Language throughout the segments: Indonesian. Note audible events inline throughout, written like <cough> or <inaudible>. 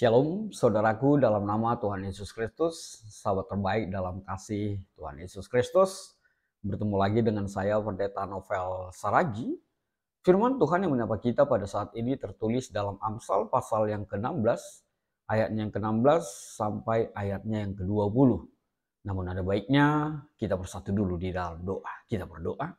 Shalom, saudaraku dalam nama Tuhan Yesus Kristus, sahabat terbaik dalam kasih Tuhan Yesus Kristus. Bertemu lagi dengan saya Pendeta Novel Saragi. Firman Tuhan yang menyapa kita pada saat ini tertulis dalam Amsal pasal yang ke-16, ayatnya yang ke-16 sampai ayatnya yang ke-20. Namun ada baiknya kita bersatu dulu di dalam doa. Kita berdoa.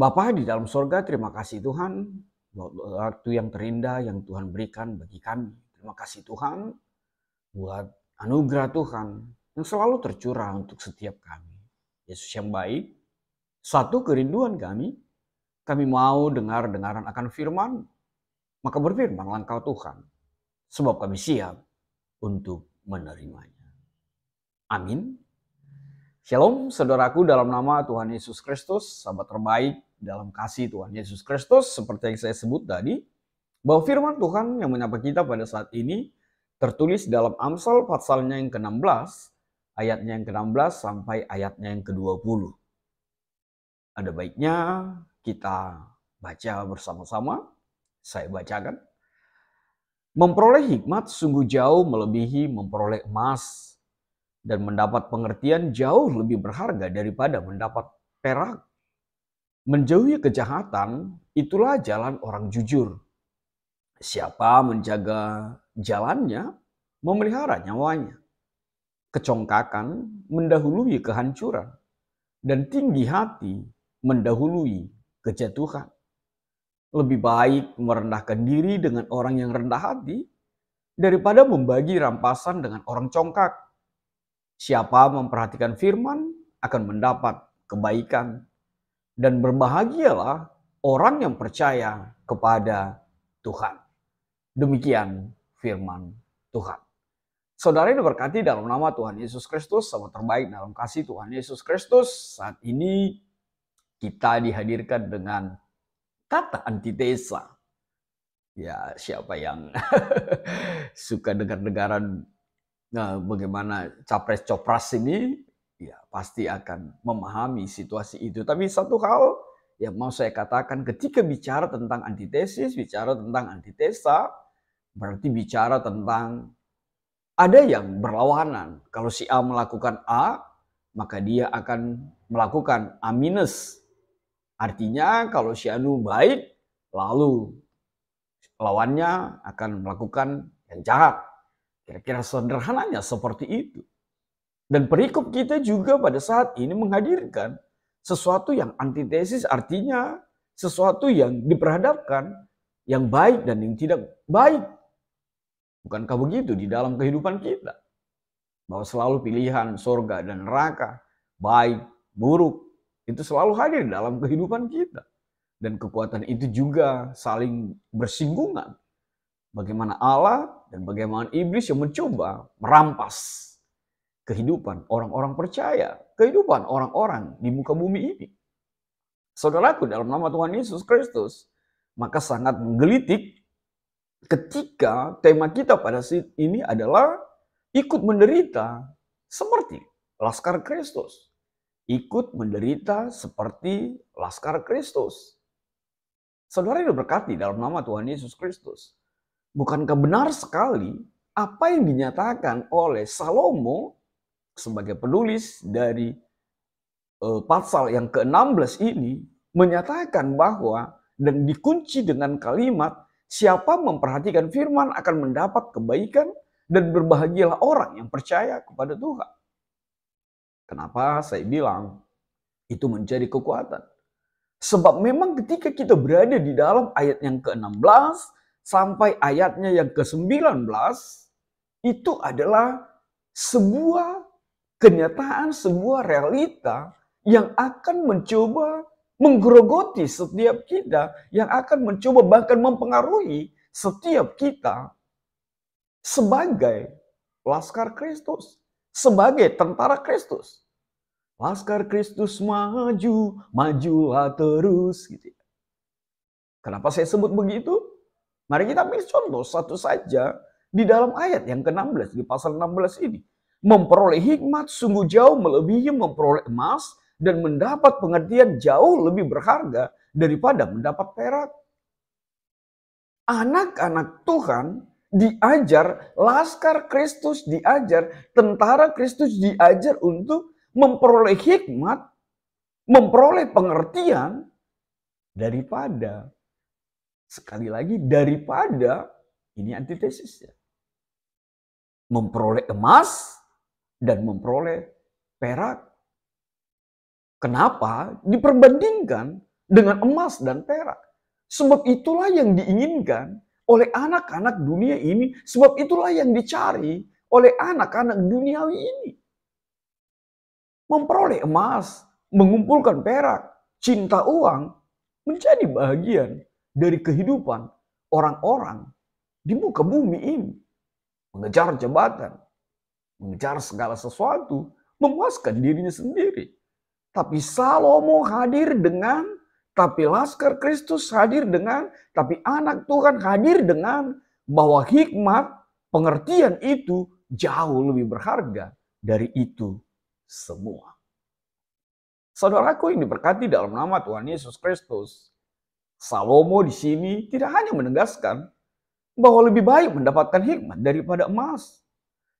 Bapak di dalam sorga, terima kasih Tuhan waktu yang terindah yang Tuhan berikan bagi kami. Terima kasih Tuhan buat anugerah Tuhan yang selalu tercurah untuk setiap kami. Yesus yang baik, satu kerinduan kami, kami mau dengar-dengaran akan firman, maka berfirmanlah engkau Tuhan, sebab kami siap untuk menerimanya. Amin. Shalom, saudaraku dalam nama Tuhan Yesus Kristus, sahabat terbaik dalam kasih Tuhan Yesus Kristus, seperti yang saya sebut tadi, bahwa firman Tuhan yang menyapa kita pada saat ini tertulis dalam Amsal pasalnya yang ke-16, ayatnya yang ke-16 sampai ayatnya yang ke-20. Ada baiknya kita baca bersama-sama, saya bacakan. Memperoleh hikmat sungguh jauh melebihi memperoleh emas dan mendapat pengertian jauh lebih berharga daripada mendapat perak. Menjauhi kejahatan itulah jalan orang jujur. Siapa menjaga jalannya, memelihara nyawanya. Kecongkakan mendahului kehancuran, dan tinggi hati mendahului kejatuhan. Lebih baik merendahkan diri dengan orang yang rendah hati daripada membagi rampasan dengan orang congkak Siapa memperhatikan firman akan mendapat kebaikan dan berbahagialah orang yang percaya kepada Tuhan. Demikian firman Tuhan. Saudara yang diberkati dalam nama Tuhan Yesus Kristus, sama terbaik dalam kasih Tuhan Yesus Kristus, saat ini kita dihadirkan dengan kata antitesa. Ya, siapa yang <laughs> suka dengar-dengaran Nah, bagaimana capres copras ini ya pasti akan memahami situasi itu. Tapi satu hal yang mau saya katakan ketika bicara tentang antitesis, bicara tentang antitesa, berarti bicara tentang ada yang berlawanan. Kalau si A melakukan A, maka dia akan melakukan A minus. Artinya kalau si Anu baik, lalu lawannya akan melakukan yang jahat. Kira-kira sederhananya seperti itu. Dan perikop kita juga pada saat ini menghadirkan sesuatu yang antitesis artinya sesuatu yang diperhadapkan yang baik dan yang tidak baik. Bukankah begitu di dalam kehidupan kita? Bahwa selalu pilihan surga dan neraka, baik, buruk, itu selalu hadir dalam kehidupan kita. Dan kekuatan itu juga saling bersinggungan bagaimana Allah dan bagaimana iblis yang mencoba merampas kehidupan orang-orang percaya, kehidupan orang-orang di muka bumi ini. Saudaraku dalam nama Tuhan Yesus Kristus, maka sangat menggelitik ketika tema kita pada saat ini adalah ikut menderita seperti Laskar Kristus. Ikut menderita seperti Laskar Kristus. Saudara yang berkati dalam nama Tuhan Yesus Kristus bukankah benar sekali apa yang dinyatakan oleh Salomo sebagai penulis dari uh, pasal yang ke-16 ini menyatakan bahwa dan dikunci dengan kalimat siapa memperhatikan firman akan mendapat kebaikan dan berbahagialah orang yang percaya kepada Tuhan. Kenapa saya bilang itu menjadi kekuatan? Sebab memang ketika kita berada di dalam ayat yang ke-16 sampai ayatnya yang ke-19 itu adalah sebuah kenyataan, sebuah realita yang akan mencoba menggerogoti setiap kita, yang akan mencoba bahkan mempengaruhi setiap kita sebagai laskar Kristus, sebagai tentara Kristus. Laskar Kristus maju, majulah terus gitu. Ya. Kenapa saya sebut begitu? Mari kita ambil contoh satu saja di dalam ayat yang ke-16 di pasal 16 ini. Memperoleh hikmat sungguh jauh melebihi memperoleh emas dan mendapat pengertian jauh lebih berharga daripada mendapat perak. Anak-anak Tuhan diajar, laskar Kristus diajar, tentara Kristus diajar untuk memperoleh hikmat, memperoleh pengertian daripada Sekali lagi daripada ini antitesis ya Memperoleh emas dan memperoleh perak. Kenapa diperbandingkan dengan emas dan perak? Sebab itulah yang diinginkan oleh anak-anak dunia ini. Sebab itulah yang dicari oleh anak-anak duniawi ini. Memperoleh emas, mengumpulkan perak, cinta uang menjadi bagian dari kehidupan orang-orang di muka bumi ini. Mengejar jabatan, mengejar segala sesuatu, memuaskan dirinya sendiri. Tapi Salomo hadir dengan, tapi laskar Kristus hadir dengan, tapi anak Tuhan hadir dengan bahwa hikmat pengertian itu jauh lebih berharga dari itu semua. Saudaraku yang diberkati dalam nama Tuhan Yesus Kristus, Salomo di sini tidak hanya menegaskan bahwa lebih baik mendapatkan hikmat daripada emas.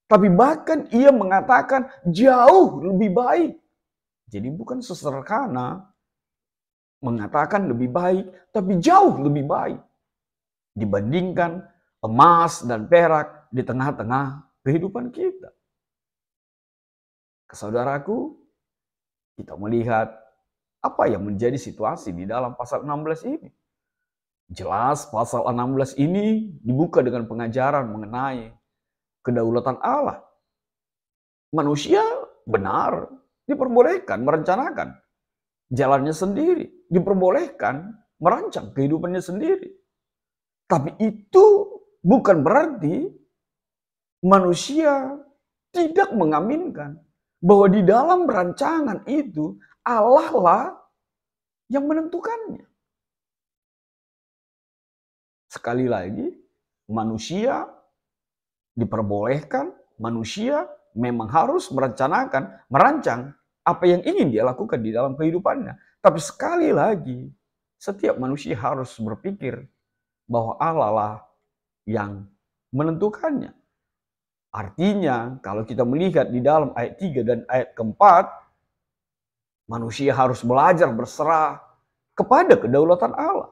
Tapi bahkan ia mengatakan jauh lebih baik. Jadi bukan seserkana mengatakan lebih baik, tapi jauh lebih baik dibandingkan emas dan perak di tengah-tengah kehidupan kita. Kesaudaraku, kita melihat apa yang menjadi situasi di dalam pasal 16 ini? Jelas pasal 16 ini dibuka dengan pengajaran mengenai kedaulatan Allah. Manusia benar diperbolehkan merencanakan jalannya sendiri, diperbolehkan merancang kehidupannya sendiri. Tapi itu bukan berarti manusia tidak mengaminkan bahwa di dalam rancangan itu Allah lah yang menentukannya. Sekali lagi, manusia diperbolehkan, manusia memang harus merencanakan, merancang apa yang ingin dia lakukan di dalam kehidupannya. Tapi sekali lagi, setiap manusia harus berpikir bahwa Allah lah yang menentukannya. Artinya, kalau kita melihat di dalam ayat 3 dan ayat keempat, Manusia harus belajar berserah kepada kedaulatan Allah.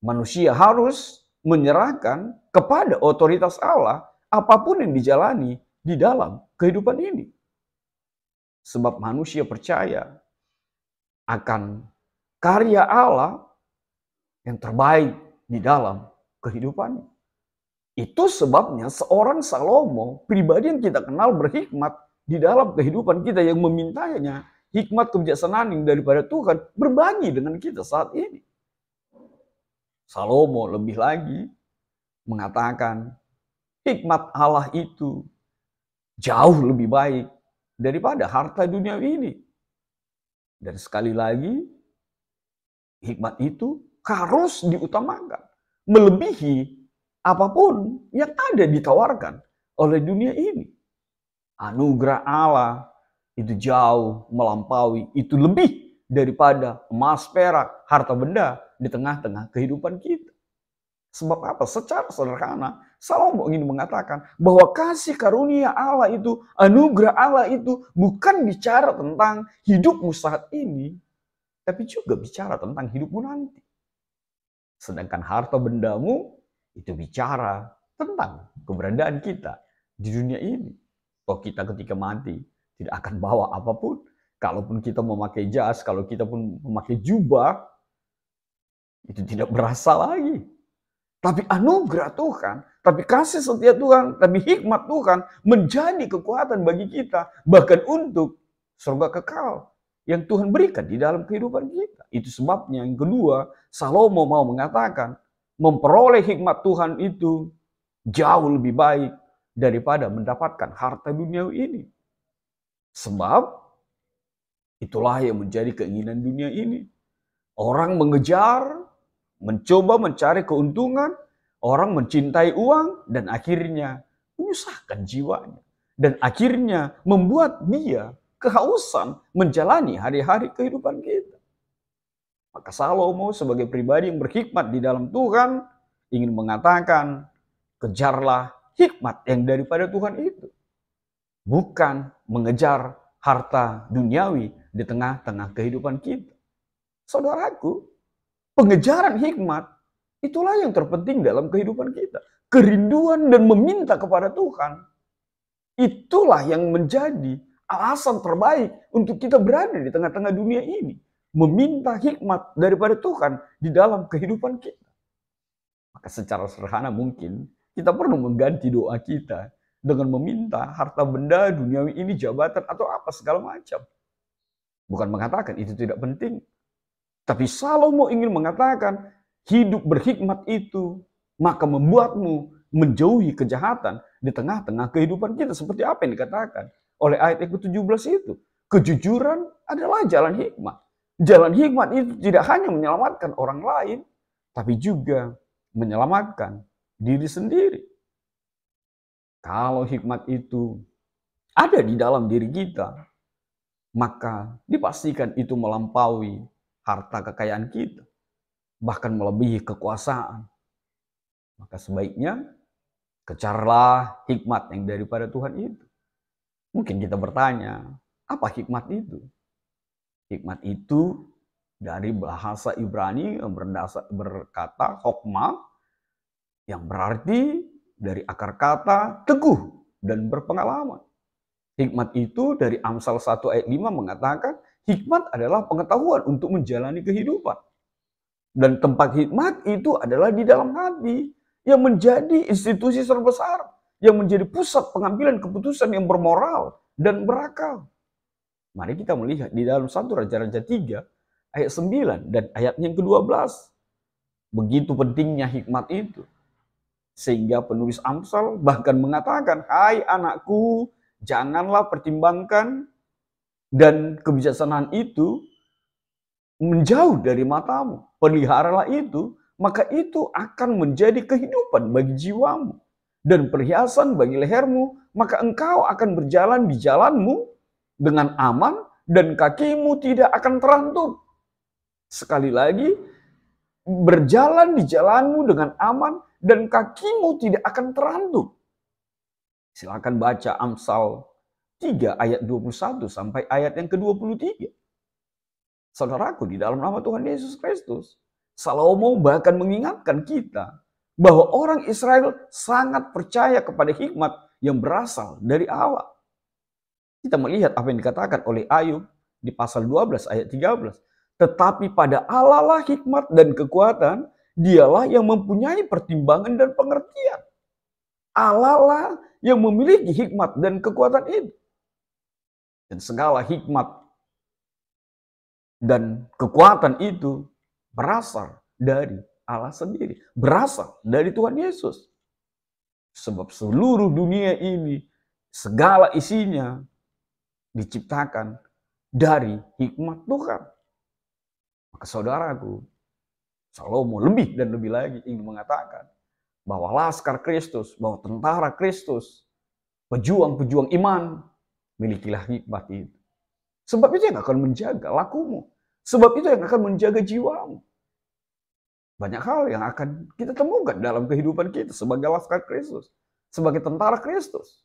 Manusia harus menyerahkan kepada otoritas Allah apapun yang dijalani di dalam kehidupan ini. Sebab manusia percaya akan karya Allah yang terbaik di dalam kehidupan. Itu sebabnya seorang Salomo, pribadi yang kita kenal berhikmat di dalam kehidupan kita yang memintanya hikmat kebijaksanaan yang daripada Tuhan berbagi dengan kita saat ini. Salomo lebih lagi mengatakan hikmat Allah itu jauh lebih baik daripada harta dunia ini. Dan sekali lagi hikmat itu harus diutamakan, melebihi apapun yang ada ditawarkan oleh dunia ini. Anugerah Allah itu jauh melampaui, itu lebih daripada emas, perak, harta benda di tengah-tengah kehidupan kita. Sebab apa? Secara sederhana, Salomo ingin mengatakan bahwa kasih karunia Allah itu, anugerah Allah itu bukan bicara tentang hidupmu saat ini, tapi juga bicara tentang hidupmu nanti. Sedangkan harta bendamu itu bicara tentang keberadaan kita di dunia ini. Oh kita ketika mati tidak akan bawa apapun. Kalaupun kita memakai jas, kalau kita pun memakai jubah, itu tidak berasa lagi. Tapi anugerah Tuhan, tapi kasih setia Tuhan, tapi hikmat Tuhan menjadi kekuatan bagi kita. Bahkan untuk surga kekal yang Tuhan berikan di dalam kehidupan kita. Itu sebabnya yang kedua, Salomo mau mengatakan, memperoleh hikmat Tuhan itu jauh lebih baik daripada mendapatkan harta dunia ini. Sebab itulah yang menjadi keinginan dunia ini. Orang mengejar, mencoba mencari keuntungan, orang mencintai uang dan akhirnya menyusahkan jiwanya dan akhirnya membuat dia kehausan menjalani hari-hari kehidupan kita. Maka Salomo sebagai pribadi yang berhikmat di dalam Tuhan ingin mengatakan, kejarlah hikmat yang daripada Tuhan itu bukan mengejar harta duniawi di tengah-tengah kehidupan kita. Saudaraku, pengejaran hikmat itulah yang terpenting dalam kehidupan kita. Kerinduan dan meminta kepada Tuhan itulah yang menjadi alasan terbaik untuk kita berada di tengah-tengah dunia ini. Meminta hikmat daripada Tuhan di dalam kehidupan kita. Maka secara sederhana mungkin kita perlu mengganti doa kita dengan meminta harta benda, duniawi ini, jabatan, atau apa segala macam. Bukan mengatakan itu tidak penting. Tapi Salomo ingin mengatakan hidup berhikmat itu maka membuatmu menjauhi kejahatan di tengah-tengah kehidupan kita. Seperti apa yang dikatakan oleh ayat yang ke-17 itu. Kejujuran adalah jalan hikmat. Jalan hikmat itu tidak hanya menyelamatkan orang lain, tapi juga menyelamatkan diri sendiri. Kalau hikmat itu ada di dalam diri kita, maka dipastikan itu melampaui harta kekayaan kita, bahkan melebihi kekuasaan. Maka sebaiknya kejarlah hikmat yang daripada Tuhan itu. Mungkin kita bertanya, apa hikmat itu? Hikmat itu dari bahasa Ibrani berdasar, berkata hokma yang berarti dari akar kata teguh dan berpengalaman. Hikmat itu dari Amsal 1 ayat 5 mengatakan hikmat adalah pengetahuan untuk menjalani kehidupan. Dan tempat hikmat itu adalah di dalam hati yang menjadi institusi terbesar, yang menjadi pusat pengambilan keputusan yang bermoral dan berakal. Mari kita melihat di dalam satu Raja-Raja 3 ayat 9 dan ayat yang ke-12. Begitu pentingnya hikmat itu. Sehingga penulis Amsal bahkan mengatakan, Hai anakku, janganlah pertimbangkan dan kebijaksanaan itu menjauh dari matamu. Peliharalah itu, maka itu akan menjadi kehidupan bagi jiwamu. Dan perhiasan bagi lehermu, maka engkau akan berjalan di jalanmu dengan aman dan kakimu tidak akan terantuk. Sekali lagi, berjalan di jalanmu dengan aman dan kakimu tidak akan terantuk. Silakan baca Amsal 3 ayat 21 sampai ayat yang ke-23. Saudaraku di dalam nama Tuhan Yesus Kristus, Salomo bahkan mengingatkan kita bahwa orang Israel sangat percaya kepada hikmat yang berasal dari Allah. Kita melihat apa yang dikatakan oleh Ayub di pasal 12 ayat 13. Tetapi pada Allah lah hikmat dan kekuatan dialah yang mempunyai pertimbangan dan pengertian. Allah lah yang memiliki hikmat dan kekuatan itu. Dan segala hikmat dan kekuatan itu berasal dari Allah sendiri, berasal dari Tuhan Yesus. Sebab seluruh dunia ini, segala isinya diciptakan dari hikmat Tuhan. Maka saudaraku, Salomo lebih dan lebih lagi ingin mengatakan bahwa laskar Kristus, bahwa tentara Kristus, pejuang-pejuang iman, milikilah hikmat itu. Sebab itu yang akan menjaga lakumu. Sebab itu yang akan menjaga jiwamu. Banyak hal yang akan kita temukan dalam kehidupan kita sebagai laskar Kristus, sebagai tentara Kristus.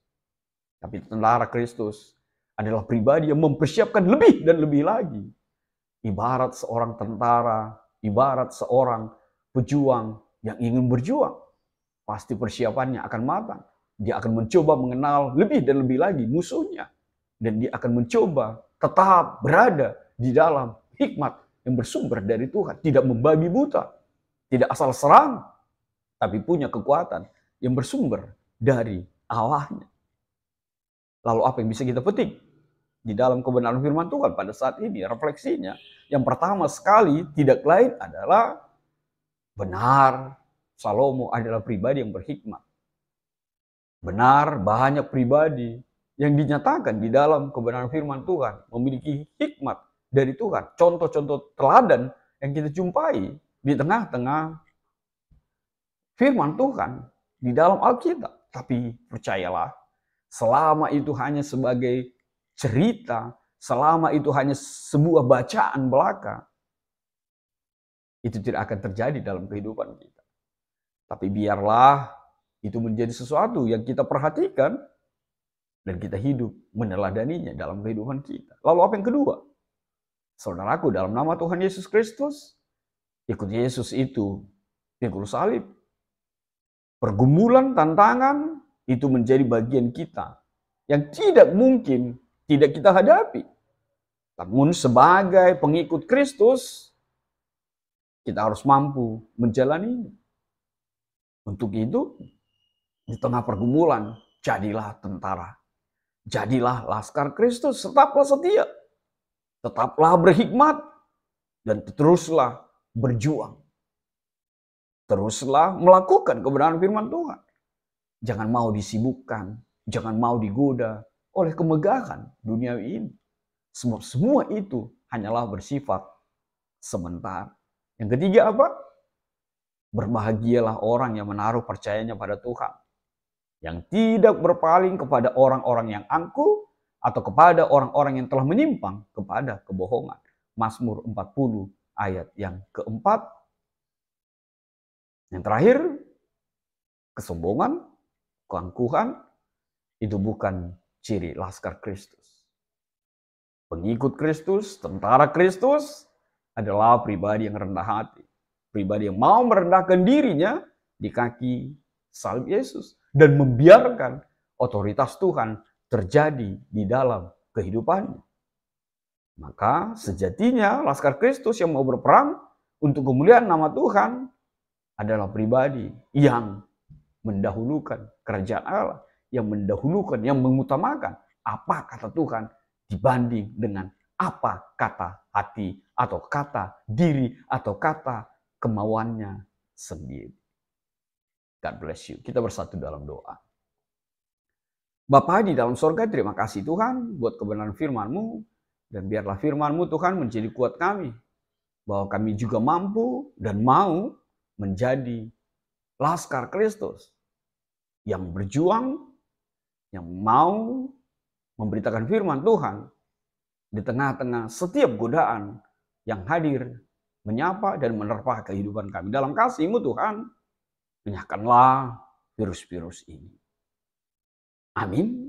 Tapi tentara Kristus adalah pribadi yang mempersiapkan lebih dan lebih lagi. Ibarat seorang tentara ibarat seorang pejuang yang ingin berjuang. Pasti persiapannya akan matang. Dia akan mencoba mengenal lebih dan lebih lagi musuhnya. Dan dia akan mencoba tetap berada di dalam hikmat yang bersumber dari Tuhan. Tidak membabi buta. Tidak asal serang. Tapi punya kekuatan yang bersumber dari Allahnya. Lalu apa yang bisa kita petik di dalam kebenaran firman Tuhan pada saat ini. Refleksinya yang pertama sekali tidak lain adalah benar Salomo adalah pribadi yang berhikmat. Benar banyak pribadi yang dinyatakan di dalam kebenaran firman Tuhan memiliki hikmat dari Tuhan. Contoh-contoh teladan yang kita jumpai di tengah-tengah firman Tuhan di dalam Alkitab. Tapi percayalah, selama itu hanya sebagai cerita, selama itu hanya sebuah bacaan belaka, itu tidak akan terjadi dalam kehidupan kita. Tapi biarlah itu menjadi sesuatu yang kita perhatikan dan kita hidup meneladaninya dalam kehidupan kita. Lalu apa yang kedua? Saudaraku, dalam nama Tuhan Yesus Kristus, ikut Yesus itu di salib. Pergumulan, tantangan itu menjadi bagian kita yang tidak mungkin tidak kita hadapi. Namun sebagai pengikut Kristus, kita harus mampu menjalani ini. Untuk itu, di tengah pergumulan, jadilah tentara. Jadilah laskar Kristus, tetaplah setia. Tetaplah berhikmat dan teruslah berjuang. Teruslah melakukan kebenaran firman Tuhan. Jangan mau disibukkan, jangan mau digoda, oleh kemegahan dunia ini. Semua, semua itu hanyalah bersifat sementara. Yang ketiga apa? Berbahagialah orang yang menaruh percayanya pada Tuhan. Yang tidak berpaling kepada orang-orang yang angkuh atau kepada orang-orang yang telah menyimpang kepada kebohongan. Masmur 40 ayat yang keempat. Yang terakhir, kesombongan, keangkuhan, itu bukan ciri laskar Kristus. Pengikut Kristus, tentara Kristus adalah pribadi yang rendah hati. Pribadi yang mau merendahkan dirinya di kaki salib Yesus. Dan membiarkan otoritas Tuhan terjadi di dalam kehidupannya. Maka sejatinya laskar Kristus yang mau berperang untuk kemuliaan nama Tuhan adalah pribadi yang mendahulukan kerajaan Allah yang mendahulukan, yang mengutamakan apa kata Tuhan dibanding dengan apa kata hati atau kata diri atau kata kemauannya sendiri. God bless you. Kita bersatu dalam doa. Bapak di dalam sorga, terima kasih Tuhan buat kebenaran firman-Mu. Dan biarlah firman-Mu Tuhan menjadi kuat kami. Bahwa kami juga mampu dan mau menjadi laskar Kristus. Yang berjuang yang mau memberitakan firman Tuhan di tengah-tengah setiap godaan yang hadir menyapa dan menerpa kehidupan kami. Dalam kasihmu Tuhan, menyahkanlah virus-virus ini. Amin.